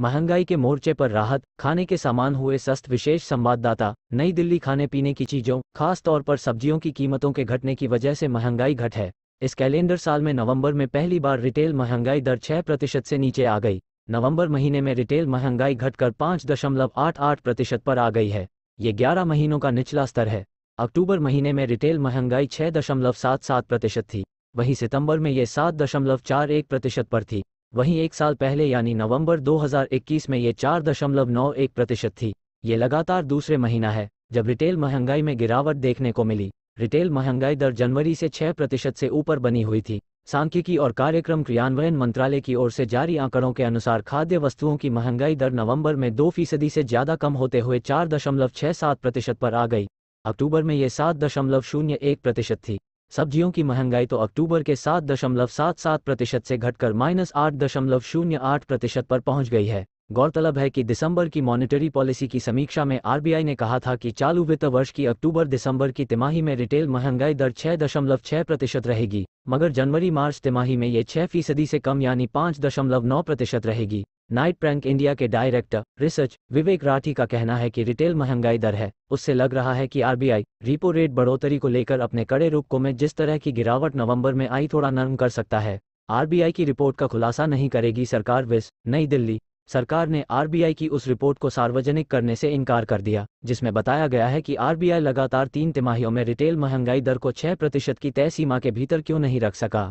महंगाई के मोर्चे पर राहत खाने के सामान हुए सस्त विशेष संवाददाता नई दिल्ली खाने पीने की चीजों खास तौर पर सब्जियों की कीमतों के घटने की वजह से महंगाई घट है इस कैलेंडर साल में नवंबर में पहली बार रिटेल महंगाई दर छह प्रतिशत से नीचे आ गई नवंबर महीने में रिटेल महंगाई घटकर पाँच दशमलव आठ आठ प्रतिशत पर आ गई है ये ग्यारह महीनों का निचला स्तर है अक्टूबर महीने में रिटेल महंगाई छह दशमलव सात सात प्रतिशत थी वहीं सितंबर में ये सात दशमलव चार एक प्रतिशत पर थी वहीं एक साल पहले यानी नवंबर 2021 में ये 4.91 प्रतिशत थी ये लगातार दूसरे महीना है जब रिटेल महंगाई में गिरावट देखने को मिली रिटेल महंगाई दर जनवरी से 6 प्रतिशत से ऊपर बनी हुई थी सांख्यिकी और कार्यक्रम क्रियान्वयन मंत्रालय की ओर से जारी आंकड़ों के अनुसार खाद्य वस्तुओं की महंगाई दर नवंबर में दो फीसदी से ज्यादा कम होते हुए सात प्रतिशत पर आ गई अक्टूबर में शून्य एक प्रतिशत थी सब्जियों की महंगाई तो अक्टूबर के सात दशमलव सात सात प्रतिशत से घटकर माइनस आठ दशमलव शून्य आठ प्रतिशत पर पहुंच गई है गौरतलब है कि दिसंबर की मॉनेटरी पॉलिसी की समीक्षा में आरबीआई ने कहा था कि चालू वित्त वर्ष की अक्टूबर दिसंबर की तिमाही में रिटेल महंगाई दर छह दशमलव छह प्रतिशत रहेगी मगर जनवरी मार्च तिमाही में ये छह फीसदी से कम यानी पाँच दशमलव नौ प्रतिशत रहेगी नाइट प्रैंक इंडिया के डायरेक्टर रिसर्च विवेक राठी का कहना है कि रिटेल महंगाई दर है उससे लग रहा है कि आरबीआई रिपो रेट बढ़ोतरी को लेकर अपने कड़े रूप को में जिस तरह की गिरावट नवंबर में आई थोड़ा नरम कर सकता है आरबीआई की रिपोर्ट का खुलासा नहीं करेगी सरकार विस नई दिल्ली सरकार ने आरबीआई की उस रिपोर्ट को सार्वजनिक करने से इनकार कर दिया जिसमें बताया गया है कि आरबीआई लगातार तीन तिमाहियों में रिटेल महंगाई दर को छह प्रतिशत की तय सीमा के भीतर क्यों नहीं रख सका